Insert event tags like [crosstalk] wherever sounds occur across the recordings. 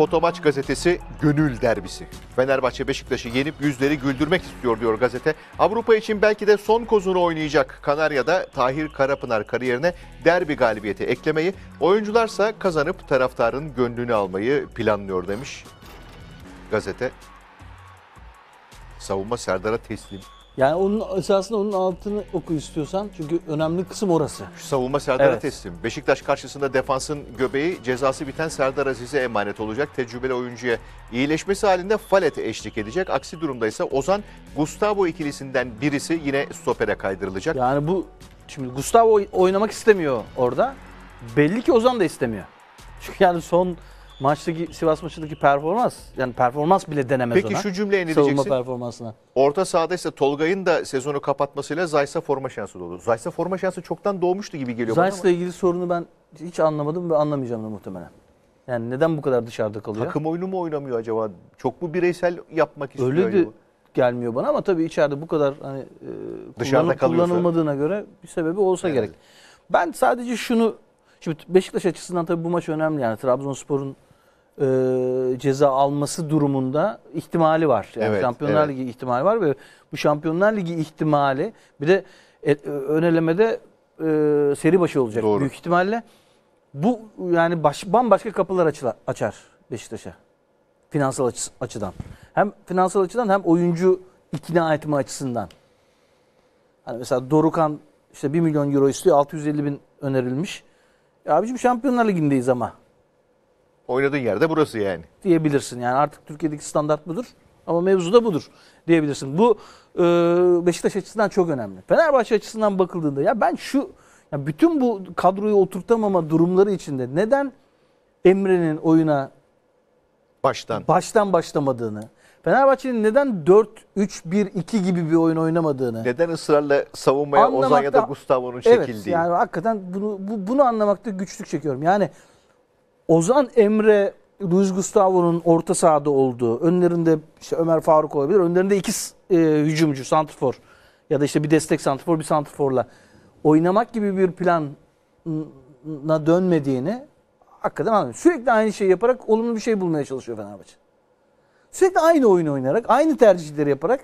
Fotomaç gazetesi Gönül derbisi. Fenerbahçe Beşiktaş'ı yenip yüzleri güldürmek istiyor diyor gazete. Avrupa için belki de son kozunu oynayacak Kanarya'da Tahir Karapınar kariyerine derbi galibiyeti eklemeyi, oyuncularsa kazanıp taraftarın gönlünü almayı planlıyor demiş gazete. Savunma Serdar'a teslim. Yani onun esasında onun altını oku istiyorsan çünkü önemli kısım orası. Şu savunma Serdar'a Evet. teslim. Beşiktaş karşısında defansın göbeği cezası biten Serdar Aziz'e emanet olacak. Tecrübeli oyuncuya iyileşmesi halinde Falet eşlik edecek. Aksi durumda ise Ozan Gustavo ikilisinden birisi yine stopere kaydırılacak. Yani bu şimdi Gustavo oynamak istemiyor orada. Belli ki Ozan da istemiyor. Çünkü [laughs] yani son maçtaki Sivas maçındaki performans yani performans bile denemez Peki ona. şu cümleye ne Savunma diyeceksin? performansına. Orta sahada ise Tolgay'ın da sezonu kapatmasıyla Zaysa forma şansı doğdu. Zaysa forma şansı çoktan doğmuştu gibi geliyor bana Zays'la ama ilgili sorunu ben hiç anlamadım ve anlamayacağım da muhtemelen. Yani neden bu kadar dışarıda kalıyor? takım oyunu mu oynamıyor acaba? Çok mu bireysel yapmak istiyor? Öyle de gelmiyor bana ama tabii içeride bu kadar hani e, Dışarıda kullanıp kullanılmadığına göre bir sebebi olsa Evet. gerek. Ben sadece şunu şimdi Beşiktaş açısından tabii bu maç önemli yani Trabzonspor'un e, ceza alması durumunda ihtimali var. Yani evet, Şampiyonlar evet. Ligi ihtimali var ve bu Şampiyonlar Ligi ihtimali bir de e, e önelemede e, seri başı olacak Doğru. büyük ihtimalle. Bu yani baş, bambaşka kapılar açılar, açar Beşiktaş'a finansal açı, açıdan. Hem finansal açıdan hem oyuncu ikna etme açısından. Hani mesela Dorukan işte 1 milyon euro istiyor 650 bin önerilmiş. Ya abicim Şampiyonlar Ligi'ndeyiz ama. Oynadığın yerde burası yani. Diyebilirsin yani artık Türkiye'deki standart budur ama mevzu da budur diyebilirsin. Bu e, Beşiktaş açısından çok önemli. Fenerbahçe açısından bakıldığında ya ben şu ya bütün bu kadroyu oturtamama durumları içinde neden Emre'nin oyuna baştan baştan başlamadığını, Fenerbahçe'nin neden 4-3-1-2 gibi bir oyun oynamadığını. Neden ısrarla savunmaya Ozan ya da Gustavo'nun evet, çekildiği. Evet yani hakikaten bunu, bu, bunu anlamakta güçlük çekiyorum. Yani Ozan Emre Luis Gustavo'nun orta sahada olduğu, önlerinde işte Ömer Faruk olabilir, önlerinde iki e, hücumcu, santrfor ya da işte bir destek santrfor, bir santrforla oynamak gibi bir plana dönmediğini hakikaten anlıyorum. Sürekli aynı şeyi yaparak olumlu bir şey bulmaya çalışıyor Fenerbahçe. Sürekli aynı oyun oynayarak, aynı tercihleri yaparak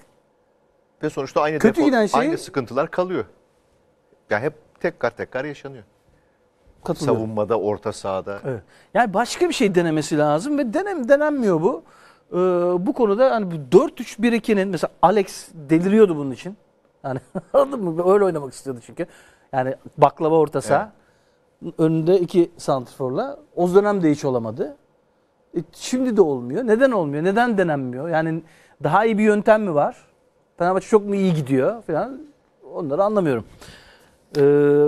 ve sonuçta aynı kötü depo, giden şeyi, aynı sıkıntılar kalıyor. Yani hep tekrar tekrar yaşanıyor. Savunmada, orta sahada. Evet. Yani başka bir şey denemesi lazım ve denem denenmiyor bu. Ee, bu konuda hani 4-3-1-2'nin mesela Alex deliriyordu bunun için. Yani [laughs] anladın mı? Öyle oynamak istiyordu çünkü. Yani baklava orta saha. Evet. Önünde iki Santriforla O dönem de hiç olamadı. E, şimdi de olmuyor. Neden olmuyor? Neden denenmiyor? Yani daha iyi bir yöntem mi var? Fenerbahçe çok mu iyi gidiyor falan. Onları anlamıyorum. Ee,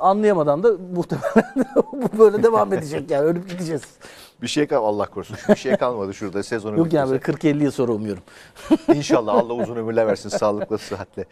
anlayamadan da muhtemelen [laughs] bu böyle devam edecek yani ölüp gideceğiz. Bir şey kalmadı Allah korusun. Bir şey kalmadı şurada sezonu. Yok yani böyle 40-50 yıl sonra umuyorum. İnşallah Allah uzun ömürler versin sağlıklı sıhhatle.